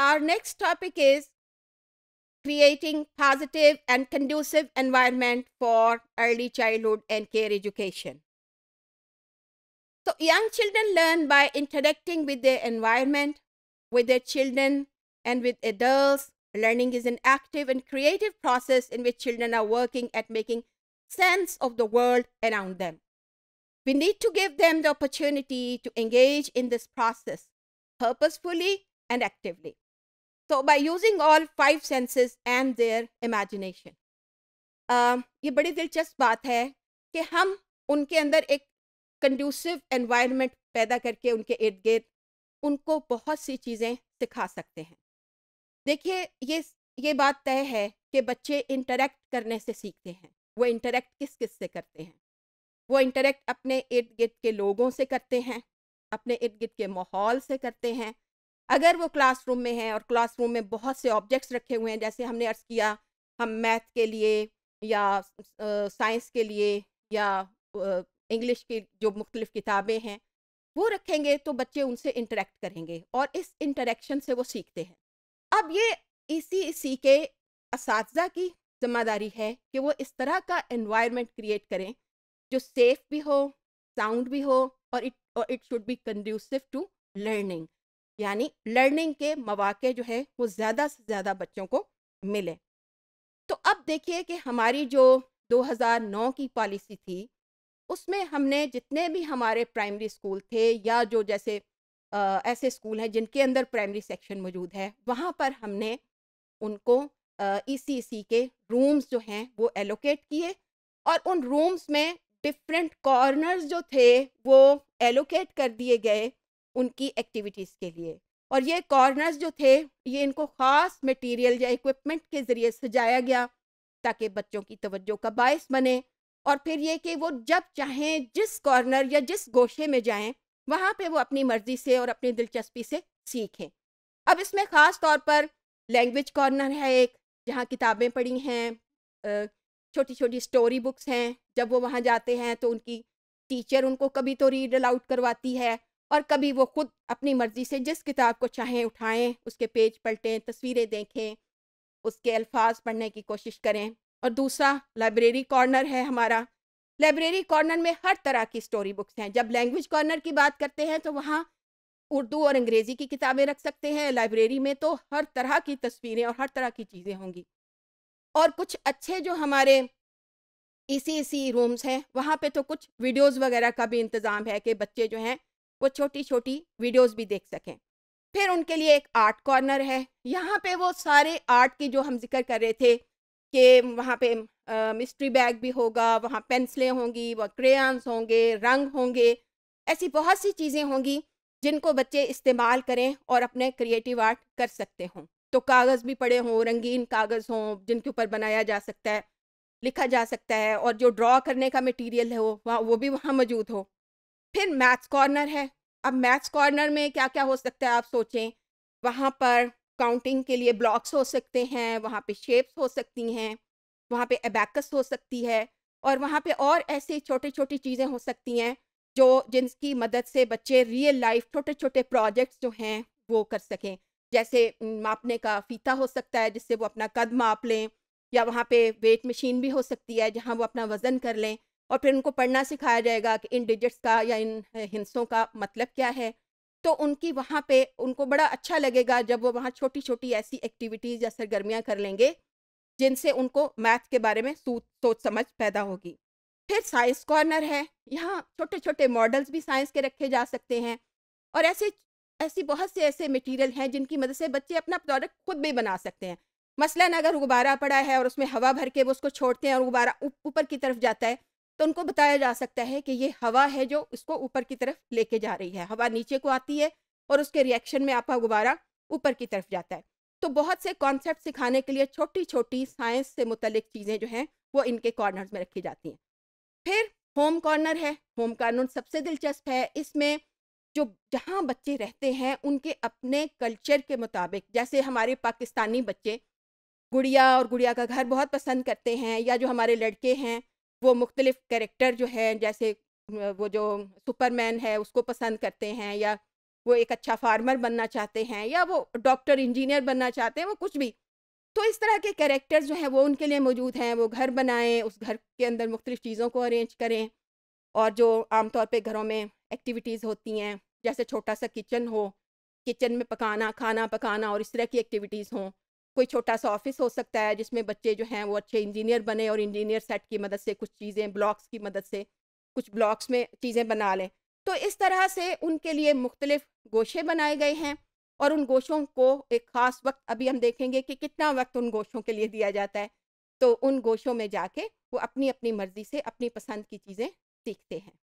Our next topic is creating positive and conducive environment for early childhood and care education. So young children learn by interacting with their environment, with their children and with adults. Learning is an active and creative process in which children are working at making sense of the world around them. We need to give them the opportunity to engage in this process purposefully and actively. तो by using all five senses and their imagination ये बड़ी दिलचस्प बात है कि हम उनके अंदर एक कंड्यूसिव एनवायरनमेंट पैदा करके उनके इर्द गिर्द उनको बहुत सी चीज़ें सिखा सकते हैं देखिए ये ये बात तय है कि बच्चे इंटरेक्ट करने से सीखते हैं वो इंटरेक्ट किस किस से करते हैं वो इंटरेक्ट अपने इर्द गिर्द के लोगों से करते हैं अपने इर्द गिर्द के माहौल से करते हैं अगर वो क्लासरूम में है और क्लासरूम में बहुत से ऑब्जेक्ट्स रखे हुए हैं जैसे हमने अर्ज किया हम मैथ के लिए या साइंस के लिए या इंग्लिश की जो मुख्तलिफ़ किताबें हैं वो रखेंगे तो बच्चे उनसे इंटरेक्ट करेंगे और इस इंटरेक्शन से वो सीखते हैं अब ये इसी इसी के इस की जिम्मेदारी है कि वो इस तरह का एनवायरनमेंट क्रिएट करें जो सेफ भी हो साउंड भी हो और इट और it should be conducive to learning यानी लर्निंग के मौाक़े जो है वो ज़्यादा से ज़्यादा बच्चों को मिले तो अब देखिए कि हमारी जो 2009 की पॉलिसी थी उसमें हमने जितने भी हमारे प्राइमरी स्कूल थे या जो जैसे आ, ऐसे स्कूल हैं जिनके अंदर प्राइमरी सेक्शन मौजूद है वहाँ पर हमने उनको ई सी e e के रूम्स जो हैं वो एलोकेट किए और उन रूम्स में डिफरेंट कॉर्नर्स जो थे वो एलोकेट कर दिए गए उनकी एक्टिविटीज़ के लिए और ये कॉर्नर्स जो थे ये इनको ख़ास मटेरियल या इक्विपमेंट के ज़रिए सजाया गया ताकि बच्चों की तवज्जो का बायस बने और फिर ये कि वो जब चाहें जिस कॉर्नर या जिस गोशे में जाएं वहाँ पे वो अपनी मर्ज़ी से और अपनी दिलचस्पी से सीखें अब इसमें ख़ास तौर पर लैंग्वेज कॉर्नर है एक जहाँ किताबें पढ़ी हैं छोटी छोटी स्टोरी बुक्स हैं जब वो वहाँ जाते हैं तो उनकी टीचर उनको कभी तो रीड अलाउड करवाती है और कभी वो खुद अपनी मर्ज़ी से जिस किताब को चाहें उठाएं उसके पेज पलटें तस्वीरें देखें उसके अल्फाज पढ़ने की कोशिश करें और दूसरा लाइब्रेरी कॉर्नर है हमारा लाइब्रेरी कॉर्नर में हर तरह की स्टोरी बुक्स हैं जब लैंग्वेज कॉर्नर की बात करते हैं तो वहाँ उर्दू और अंग्रेज़ी की किताबें रख सकते हैं लाइब्रेरी में तो हर तरह की तस्वीरें और हर तरह की चीज़ें होंगी और कुछ अच्छे जो हमारे इसी इसी रूम्स हैं वहाँ पे तो कुछ वीडियोस वगैरह का भी इंतज़ाम है कि बच्चे जो हैं वो छोटी छोटी वीडियोस भी देख सकें फिर उनके लिए एक आर्ट कॉर्नर है यहाँ पे वो सारे आर्ट की जो हम जिक्र कर रहे थे कि वहाँ पे मिस्ट्री बैग भी होगा वहाँ पेंसिलें होंगी वह क्रेयन्स होंगे रंग होंगे ऐसी बहुत सी चीज़ें होंगी जिनको बच्चे इस्तेमाल करें और अपने क्रिएटिव आर्ट कर सकते हों तो कागज़ भी पड़े हों रंगीन कागज़ हों जिनके ऊपर बनाया जा सकता है लिखा जा सकता है और जो ड्रॉ करने का मटेरियल है वो वहाँ वो भी वहाँ मौजूद हो फिर मैथ्स कॉर्नर है अब मैथ्स कॉर्नर में क्या क्या हो सकता है आप सोचें वहाँ पर काउंटिंग के लिए ब्लॉक्स हो सकते हैं वहाँ पे शेप्स हो सकती हैं वहाँ पे एबैकस हो सकती है और वहाँ पे और ऐसे छोटी छोटी चीज़ें हो सकती हैं जो जिनकी मदद से बच्चे रियल लाइफ छोटे छोटे प्रोजेक्ट्स जो हैं वो कर सकें जैसे मापने का फीता हो सकता है जिससे वो अपना कद माप लें या वहाँ पे वेट मशीन भी हो सकती है जहाँ वो अपना वज़न कर लें और फिर उनको पढ़ना सिखाया जाएगा कि इन डिजिट्स का या इन हिंसों का मतलब क्या है तो उनकी वहाँ पे उनको बड़ा अच्छा लगेगा जब वो वहाँ छोटी छोटी ऐसी एक्टिविटीज़ या सरगर्मियाँ कर लेंगे जिनसे उनको मैथ के बारे में सोच सोच समझ पैदा होगी फिर साइंस कॉर्नर है यहाँ छोटे छोटे मॉडल्स भी साइंस के रखे जा सकते हैं और ऐसे ऐसी बहुत से ऐसे मटेरियल हैं जिनकी मदद से बच्चे अपना प्रोडक्ट खुद भी बना सकते हैं मसलन अगर गुब्बारा पड़ा है और उसमें हवा भर के वो उसको छोड़ते हैं और गुब्बारा ऊपर की तरफ जाता है तो उनको बताया जा सकता है कि ये हवा है जो उसको ऊपर की तरफ लेके जा रही है हवा नीचे को आती है और उसके रिएक्शन में आपका गुब्बारा ऊपर की तरफ जाता है तो बहुत से कॉन्सेप्ट सिखाने के लिए छोटी छोटी साइंस से मुतलिक चीज़ें जो हैं वो इनके कॉर्नर्स में रखी जाती हैं फिर होम कॉर्नर है होम कॉर्नर सबसे दिलचस्प है इसमें जो जहाँ बच्चे रहते हैं उनके अपने कल्चर के मुताबिक जैसे हमारे पाकिस्तानी बच्चे गुड़िया और गुड़िया का घर बहुत पसंद करते हैं या जो हमारे लड़के हैं वो मुख्तलिफ़ करेक्टर जो है जैसे वो जो सुपरमैन है उसको पसंद करते हैं या वो एक अच्छा फार्मर बनना चाहते हैं या वो डॉक्टर इंजीनियर बनना चाहते हैं वो कुछ भी तो इस तरह के करेक्टर्स जो हैं वो उनके लिए मौजूद हैं वो घर बनाएं उस घर के अंदर मुख्तलिफ़ चीज़ों को अरेंज करें और जो आमतौर पे घरों में एक्टिविटीज़ होती हैं जैसे छोटा सा किचन हो किचन में पकाना खाना पकाना और इस तरह की एक्टिविटीज़ हों कोई छोटा सा ऑफिस हो सकता है जिसमें बच्चे जो हैं वो अच्छे इंजीनियर बने और इंजीनियर सेट की मदद से कुछ चीज़ें ब्लॉक्स की मदद से कुछ ब्लॉक्स में चीज़ें बना लें तो इस तरह से उनके लिए मुख्तलिफ गोशे बनाए गए हैं और उन गोशों को एक ख़ास वक्त अभी हम देखेंगे कि कितना वक्त उन गोशों के लिए दिया जाता है तो उन गोशों में जाके वो अपनी अपनी मर्ज़ी से अपनी पसंद की चीज़ें सीखते हैं